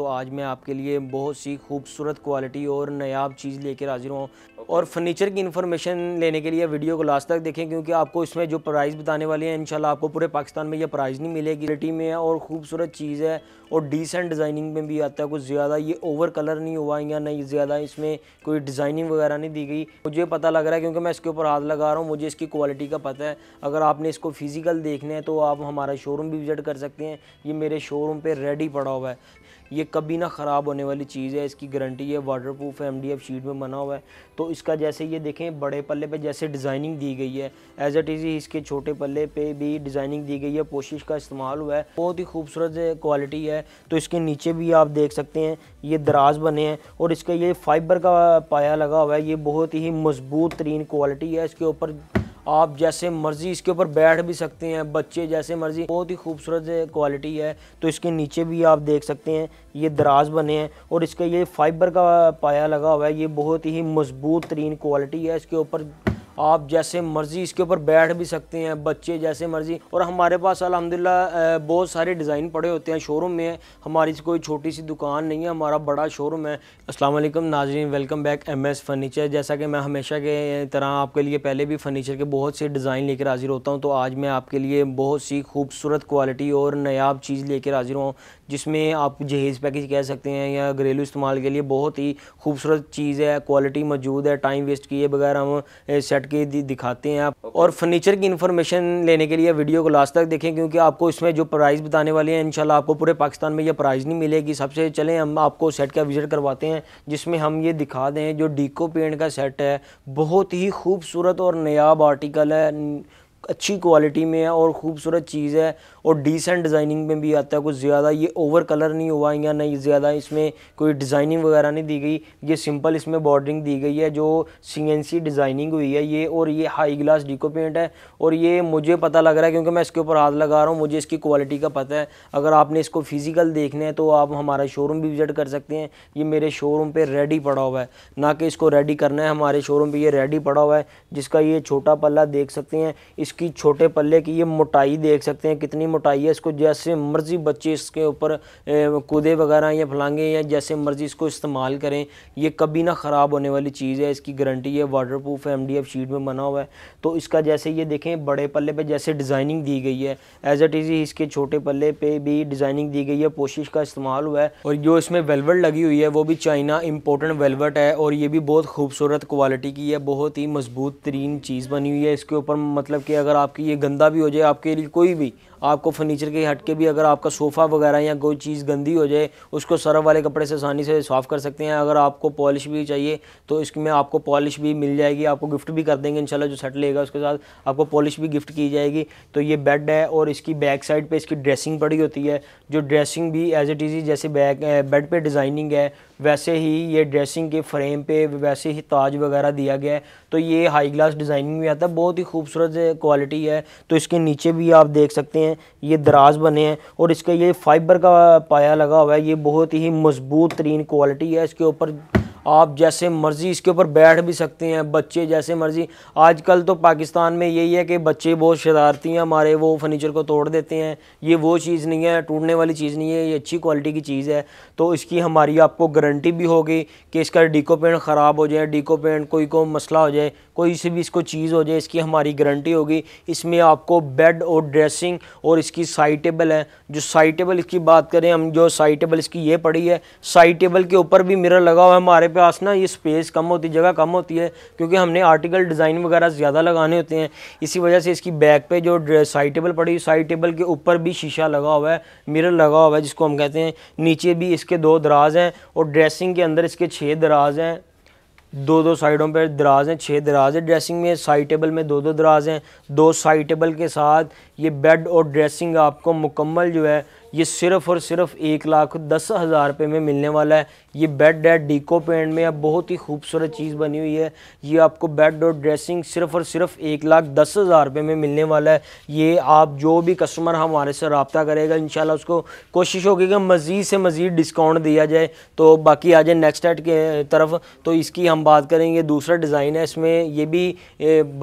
तो आज मैं आपके लिए बहुत सी खूबसूरत क्वालिटी और नयाब चीज़ लेकर हाजिर हूँ और फर्नीचर की इन्फॉर्मेशन लेने के लिए वीडियो को लास्ट तक देखें क्योंकि आपको इसमें जो प्राइस बताने वाले हैं इंशाल्लाह आपको पूरे पाकिस्तान में यह प्राइस नहीं मिलेगी क्वालिटी में है और खूबसूरत चीज़ है और डिसेंट डिज़ाइनिंग में भी आता है कुछ ज़्यादा ये ओवर कलर नहीं हुआ या नहीं ज़्यादा इसमें कोई डिज़ाइनिंग वगैरह नहीं दी गई मुझे पता लग रहा है क्योंकि मैं इसके ऊपर हाथ लगा रहा हूँ मुझे इसकी क्वालिटी का पता है अगर आपने इसको फिज़िकल देखना है तो आप हमारा शोरूम भी विज़िट कर सकते हैं ये मेरे शोरूम पर रेडी पड़ा हुआ है ये कभी ना ख़राब होने वाली चीज़ है इसकी गारंटी है waterproof D M sheet में बना हुआ है तो इसका जैसे ये देखें बड़े पल्ले पर जैसे डिज़ाइनिंग दी गई है एज एट इज़ी इसके छोटे पल्ले पर भी डिज़ाइनिंग दी गई है पोशिश का इस्तेमाल हुआ है बहुत ही खूबसूरत क्वालिटी है तो इसके नीचे भी आप देख सकते हैं ये दराज बने हैं और इसका ये फाइबर का पाया लगा हुआ है ये बहुत ही मजबूत तरीन क्वालिटी है इसके ऊपर आप जैसे मर्जी इसके ऊपर बैठ भी सकते हैं बच्चे जैसे मर्जी बहुत ही खूबसूरत क्वालिटी है तो इसके नीचे भी आप देख सकते हैं ये दराज बने हैं और इसका ये फाइबर का पाया लगा हुआ है ये बहुत ही मजबूत तरीन क्वालिटी है इसके ऊपर आप जैसे मर्ज़ी इसके ऊपर बैठ भी सकते हैं बच्चे जैसे मर्ज़ी और हमारे पास अलहमदिल्ला बहुत सारे डिज़ाइन पड़े होते हैं शोरूम में हमारी तो कोई छोटी सी दुकान नहीं है हमारा बड़ा शोरूम है Aslam Nazreen welcome back M S furniture जैसा कि मैं हमेशा के तरह आपके लिए पहले भी फ़र्नीचर के बहुत से डिज़ाइन लेकर हाजिर होता हूँ तो आज मैं आपके लिए बहुत सी खूबसूरत क्वालिटी और नयाब चीज़ लेकर हाजिर हूँ जिसमें आप जहेज़ पैकेज कह सकते हैं या घरेलू इस्तेमाल के लिए बहुत ही खूबसूरत चीज़ है क्वालिटी मौजूद है टाइम वेस्ट किए बगैर हम सेट बैठ के दिखाते हैं आप और फर्नीचर की इन्फॉर्मेशन लेने के लिए वीडियो को लास्ट तक देखें क्योंकि आपको इसमें जो प्राइस बताने वाले हैं इंशाल्लाह आपको पूरे पाकिस्तान में यह प्राइस नहीं मिलेगी सबसे चलें हम आपको सेट का विज़िट करवाते हैं जिसमें हम ये दिखा दें जो डीको पेंट का सेट है बहुत ही खूबसूरत और नयाब आर्टिकल है अच्छी क्वालिटी में है और ख़ूबसूरत चीज़ है और डिसेंट डिज़ाइनिंग में भी आता है कुछ ज़्यादा ये ओवर कलर नहीं हुआ या नहीं ज़्यादा इसमें कोई डिज़ाइनिंग वगैरह नहीं दी गई ये सिंपल इसमें बॉर्डरिंग दी गई है जो सी डिज़ाइनिंग हुई है ये और ये हाई ग्लास डिको पेंट है और ये मुझे पता लग रहा है क्योंकि मैं इसके ऊपर हाथ लगा रहा हूँ मुझे इसकी क्वालिटी का पता है अगर आपने इसको फिज़िकल देखना है तो आप हमारा शोरूम भी विज़िट कर सकते हैं ये मेरे शोरूम पर रेडी पड़ा हुआ है ना कि इसको रेडी करना है हमारे शोरूम पर ये रेडी पड़ा हुआ है जिसका ये छोटा पल्ला देख सकते हैं इस इसकी छोटे पल्ले की ये मोटाई देख सकते हैं कितनी मोटाई है इसको जैसे मर्ज़ी बच्चे इसके ऊपर कूदे वगैरह या फलांगे या जैसे मर्ज़ी इसको इस्तेमाल करें ये कभी ना ख़राब होने वाली चीज़ है इसकी गारंटी है वाटर प्रूफ एफ शीट में बना हुआ है तो इसका जैसे ये देखें बड़े पल्ले पर जैसे डिज़ाइनिंग दी गई है एज एट इज़ इसके छोटे पल्ले पर भी डिज़ाइनिंग दी गई है पोशिश का इस्तेमाल हुआ है और जो इसमें वेलवेट लगी हुई है वो भी चाइना इम्पोर्टेंट वेलवेट है और ये भी बहुत खूबसूरत क्वालिटी की है बहुत ही मजबूत तरीन चीज़ बनी हुई है इसके ऊपर मतलब कि अगर आपकी ये गंदा भी हो जाए आपके लिए कोई भी आपको फर्नीचर के हट के भी अगर आपका सोफ़ा वगैरह या कोई चीज़ गंदी हो जाए उसको सरफ वाले कपड़े से आसानी से साफ़ कर सकते हैं अगर आपको पॉलिश भी चाहिए तो इसमें आपको पॉलिश भी मिल जाएगी आपको गिफ्ट भी कर देंगे इंशाल्लाह जो सेट लेगा उसके साथ आपको पॉलिश भी गिफ्ट की जाएगी तो ये बेड है और इसकी बैक साइड पर इसकी ड्रेसिंग पड़ी होती है जो ड्रेसिंग भी एज इट इज़ी जैसे बैक बेड पर डिज़ाइनिंग है वैसे ही ये ड्रेसिंग के फ्रेम पर वैसे ही ताज वगैरह दिया गया है तो ये हाई ग्लास डिज़ाइनिंग भी आता है बहुत ही खूबसूरत क्वालिटी क्वालिटी है तो इसके नीचे भी आप देख सकते हैं ये दराज बने हैं और इसका ये फाइबर का पाया लगा हुआ है ये बहुत ही मजबूत तरीन क्वालिटी है इसके ऊपर आप जैसे मर्ज़ी इसके ऊपर बैठ भी सकते हैं बच्चे जैसे मर्ज़ी आजकल तो पाकिस्तान में यही है कि बच्चे बहुत शरारती हैं हमारे वो फर्नीचर को तोड़ देते हैं ये वो चीज़ नहीं है टूटने वाली चीज़ नहीं है ये अच्छी क्वालिटी की चीज़ है तो इसकी हमारी आपको गारंटी भी होगी कि इसका डीको पेंट ख़राब हो जाए डीको पेंट कोई को मसला हो जाए कोई से भी इसको चीज़ हो जाए इसकी हमारी गारंटी होगी इसमें आपको बेड और ड्रेसिंग और इसकी साइटेबल टेबल है जो साइटेबल टेबल इसकी बात करें हम जो साइटेबल टेबल इसकी ये पड़ी है साइटेबल टेबल के ऊपर भी मिरर लगा हुआ है हमारे पास ना ये स्पेस कम होती जगह कम होती है क्योंकि हमने आर्टिकल डिज़ाइन वगैरह ज़्यादा लगाने होते हैं इसी वजह से इसकी बैक पर जो साइटेबल टेबल पड़ी साइड टेबल के ऊपर भी शीशा लगा हुआ है मिरर लगा हुआ है जिसको हम कहते हैं नीचे भी इस इसके दो दराज हैं और ड्रेसिंग के अंदर इसके छः दराज हैं दो दो साइडों पर दराज हैं छः दराज हैं ड्रेसिंग में साइड टेबल में दो दो दराज हैं दो साइड टेबल के साथ ये बेड और ड्रेसिंग आपको मुकम्मल जो है ये सिर्फ़ और सिर्फ एक लाख दस हज़ार रुपये में मिलने वाला है ये बेड है डीको पेंट में अब बहुत ही खूबसूरत चीज़ बनी हुई है ये आपको बेड और ड्रेसिंग सिर्फ़ और सिर्फ एक लाख दस हज़ार रुपये में मिलने वाला है ये आप जो भी कस्टमर हमारे से रबता करेगा इन उसको कोशिश होगी कि मज़ीद से मज़ीद डिस्काउंट दिया जाए तो बाकी आ जाए नेक्स्ट एट के तरफ तो इसकी हम बात करेंगे दूसरा डिज़ाइन है इसमें ये भी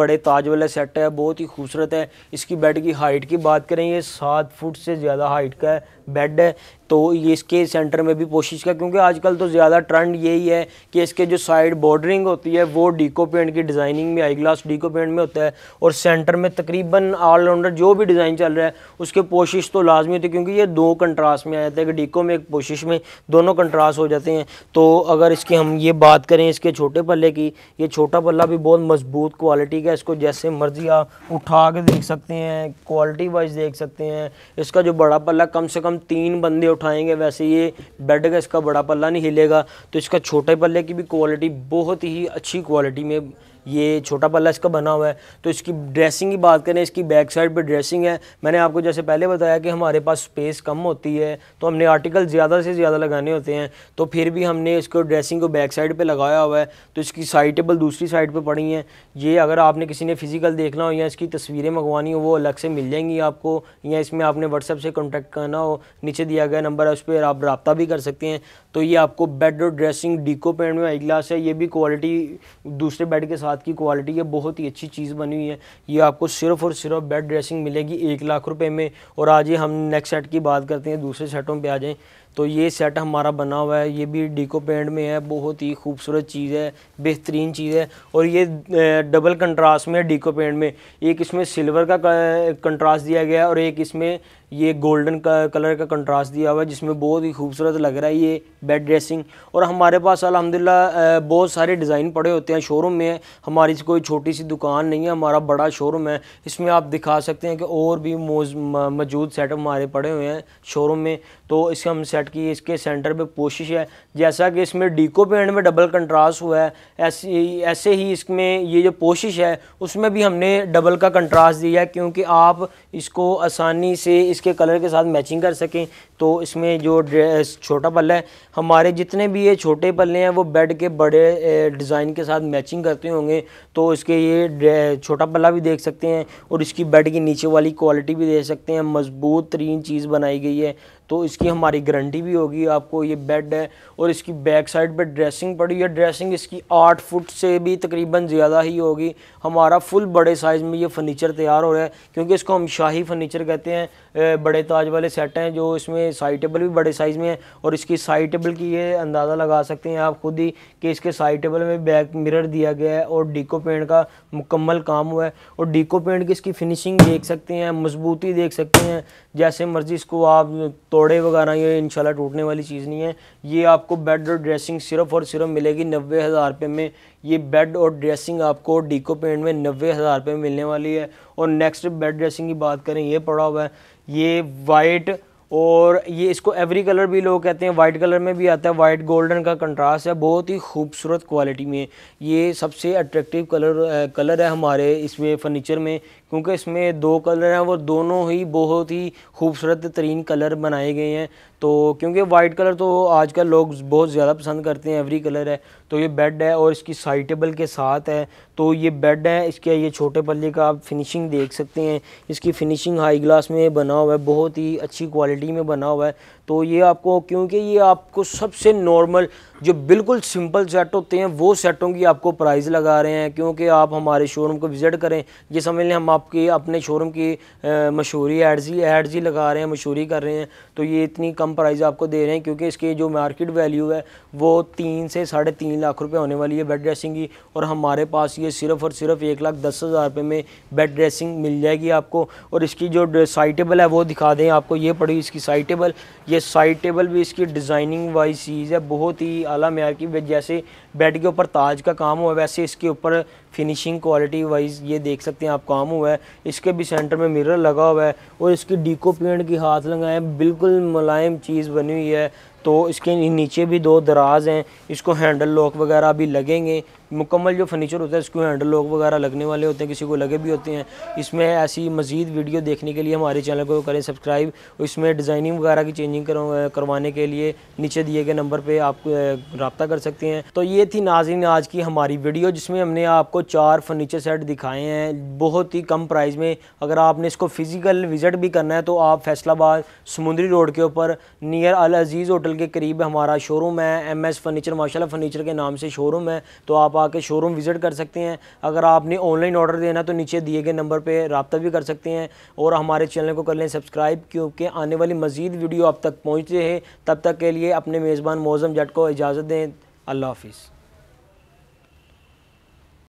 बड़े ताज वाला सेट है बहुत ही खूबसूरत है इसकी बेड की हाइट की बात करें ये सात फुट से ज़्यादा हाइट का है the बेड है तो ये इसके सेंटर में भी कोशिश का क्योंकि आजकल तो ज़्यादा ट्रेंड यही है कि इसके जो साइड बॉर्डरिंग होती है वो डीको पेंट की डिज़ाइनिंग में आई ग्लास डीको पेंट में होता है और सेंटर में तकरीबन ऑलराउंडर जो भी डिज़ाइन चल रहा है उसके पोशिश तो लाजमी होती है क्योंकि ये दो कंट्रास्ट में आ जाता है कि डीको में एक पोशिश में दोनों कंट्रास्ट हो जाते हैं तो अगर इसकी हम ये बात करें इसके छोटे पल्ले की ये छोटा पल्ला भी बहुत मजबूत क्वालिटी का इसको जैसे मर्जी आप उठा के देख सकते हैं क्वालिटी वाइज देख सकते हैं इसका जो बड़ा पल्ला कम से कम तीन बंदे उठाएंगे वैसे ये बेड का इसका बड़ा पल्ला नहीं हिलेगा तो इसका छोटे पल्ले की भी क्वालिटी बहुत ही अच्छी क्वालिटी में ये छोटा पल्ला इसका बना हुआ है तो इसकी ड्रेसिंग की बात करें इसकी बैक साइड पर ड्रेसिंग है मैंने आपको जैसे पहले बताया कि हमारे पास स्पेस कम होती है तो हमने आर्टिकल ज़्यादा से ज़्यादा लगाने होते हैं तो फिर भी हमने इसको ड्रेसिंग को बैक साइड पर लगाया हुआ है तो इसकी साइड टेबल दूसरी साइड पर पड़ी हैं ये अगर आपने किसी ने फिजिकल देखना हो या इसकी तस्वीरें मंगवानी हो वो अलग से मिल जाएंगी आपको या इसमें आपने व्हाट्सएप से कॉन्टैक्ट करना हो नीचे दिया गया नंबर है उस पर आप रबता भी कर सकते हैं तो ये आपको बेड और ड्रेसिंग डीको पेंट में आई ग्लास है ये भी क्वालिटी दूसरे बेड के साथ हाथ की क्वालिटी है बहुत ही अच्छी चीज़ बनी हुई है ये आपको सिर्फ और सिर्फ बेड ड्रेसिंग मिलेगी एक लाख रुपए में और आज ही हम नेक्स्ट सेट की बात करते हैं दूसरे सेटों पर आ जाएं तो ये सेट हमारा बना हुआ है ये भी डिको पेंट में है बहुत ही खूबसूरत चीज़ है बेहतरीन चीज़ है और ये डबल कंट्रास्ट में डिको पेंट में एक इसमें सिल्वर का कंट्रास्ट दिया गया है और एक इसमें ये गोल्डन कलर का कंट्रास्ट दिया हुआ है जिसमें बहुत ही खूबसूरत लग रहा है ये बेड ड्रेसिंग और हमारे पास अलहमदिल्ला बहुत सारे डिज़ाइन पड़े होते हैं शोरूम में हमारी कोई छोटी सी दुकान नहीं है हमारा बड़ा शोरूम है इसमें आप दिखा सकते हैं कि और भी मौजूद सेट हमारे पड़े हुए हैं शोरूम में तो इसे हम सेट की इसके सेंटर पे पोशिश है जैसा कि इसमें डीको पेंट में डबल कंट्रास्ट हुआ है ऐसे ऐसे ही इसमें ये जो पोशिश है उसमें भी हमने डबल का कंट्रास्ट दिया है क्योंकि आप इसको आसानी से इसके कलर के साथ मैचिंग कर सकें तो इसमें जो छोटा पल्ला है हमारे जितने भी ये छोटे पल्ले हैं वो बेड के बड़े डिज़ाइन के साथ मैचिंग करते होंगे तो इसके ये छोटा पल्ला भी देख सकते हैं और इसकी बेड की नीचे वाली क्वालिटी भी देख सकते हैं मजबूत तरीन चीज़ बनाई गई है तो इसकी हमारी गारंटी भी होगी आपको ये बेड है और इसकी बैक साइड पे ड्रेसिंग पड़ी है ड्रेसिंग इसकी आठ फुट से भी तकरीबन ज़्यादा ही होगी हमारा फुल बड़े साइज़ में ये फर्नीचर तैयार हो रहा है क्योंकि इसको हम शाही फर्नीचर कहते हैं बड़े ताज वाले सेट हैं जो इसमें साइड टेबल भी बड़े साइज़ में है और इसकी साइड टेबल की ये अंदाज़ा लगा सकते हैं आप खुद ही कि इसके साइड टेबल में बैक मिरर दिया गया है और डीको पेंट का मुकम्मल काम हुआ है और डीको पेंट की इसकी फिनिशिंग देख सकते हैं मजबूती देख सकते हैं जैसे मर्जी इसको आप तो फोड़े वगैरह ये इंशाल्लाह टूटने वाली चीज़ नहीं है ये आपको बेड और ड्रेसिंग सिर्फ और सिर्फ मिलेगी नब्बे हज़ार रुपये में ये बेड और ड्रेसिंग आपको डीको पेंट में नब्बे हज़ार रुपये मिलने वाली है और नेक्स्ट बेड ड्रेसिंग की बात करें ये पड़ा हुआ है ये वाइट और ये इसको एवरी कलर भी लोग कहते हैं वाइट कलर में भी आता है वाइट गोल्डन का कंट्रास्ट है बहुत ही खूबसूरत क्वालिटी में ये सबसे अट्रैक्टिव कलर कलर है हमारे इसमें फर्नीचर में क्योंकि इसमें दो कलर हैं वो दोनों ही बहुत ही खूबसूरत तरीन कलर बनाए गए हैं तो क्योंकि वाइट कलर तो आजकल लोग बहुत ज़्यादा पसंद करते हैं एवरी कलर है तो ये बेड है और इसकी साइटेबल के साथ है तो ये बेड है इसके ये छोटे पल्ले का आप फिनिशिंग देख सकते हैं इसकी फिनिशिंग हाई ग्लास में बना हुआ है बहुत ही अच्छी क्वालिटी में बना हुआ है तो ये आपको क्योंकि ये आपको सबसे नॉर्मल जो बिल्कुल सिंपल सेट होते हैं वो सेटों की आपको प्राइस लगा रहे हैं क्योंकि आप हमारे शोरूम को विज़िट करें ये समझ लें हम आपके अपने शोरूम की मशहूरी एड ही एड्स ही लगा रहे हैं मशहूरी कर रहे हैं तो ये इतनी कम प्राइस आपको दे रहे हैं क्योंकि इसकी जो मार्केट वैल्यू है वो तीन से साढ़े तीन लाख रुपये होने वाली है बेड ड्रेसिंग की और हमारे पास ये सिर्फ़ और सिर्फ एक लाख दस हज़ार रुपये में बेड ड्रेसिंग मिल जाएगी आपको और इसकी जो साइटेबल है वो दिखा दें आपको ये पड़ी इसकी साइटेबल ये साइड टेबल भी इसकी डिज़ाइनिंग वाइज चीज़ है बहुत ही अला मैार की जैसे बेड के ऊपर ताज का काम हुआ है वैसे इसके ऊपर फिनिशिंग क्वालिटी वाइज ये देख सकते हैं आप काम हुआ है इसके भी सेंटर में मिरर लगा हुआ है और इसकी डीको पेंट की हाथ लगाए बिल्कुल मुलायम चीज़ बनी हुई है तो इसके नीचे भी दो दराज हैं इसको हैंडल लॉक वगैरह भी लगेंगे मुकम्मल जो फर्नीचर होता है इसको हैंडल लॉक वगैरह लगने वाले होते हैं किसी को लगे भी होते हैं इसमें ऐसी मज़ीद वीडियो देखने के लिए हमारे चैनल को करें सब्सक्राइब इसमें डिज़ाइनिंग वगैरह की चेंजिंग करवाने के लिए नीचे दिए गए नंबर पर आप रबता कर सकते हैं तो ये ये थी नाजिन आज की हमारी वीडियो जिसमें हमने आपको चार फर्नीचर सेट दिखाए हैं बहुत ही कम प्राइस में अगर आपने इसको फ़िज़िकल विज़िट भी करना है तो आप फैसलाबाद समुंदरी रोड के ऊपर नियर अल अजीज़ होटल के करीब हमारा शोरूम है एम एस फर्नीचर माशाल्लाह फर्नीचर के नाम से शोरूम है तो आप आके शोरूम विज़िट कर सकते हैं अगर आपने ऑनलाइन ऑर्डर देना तो नीचे दिए गए नंबर पर रबता भी कर सकते हैं और हमारे चैनल को कर लें सब्सक्राइब क्योंकि आने वाली मज़ीद वीडियो आप तक पहुँचते हैं तब तक के लिए अपने मेज़बान मौजम जट को इजाज़त दें Allah Hafiz.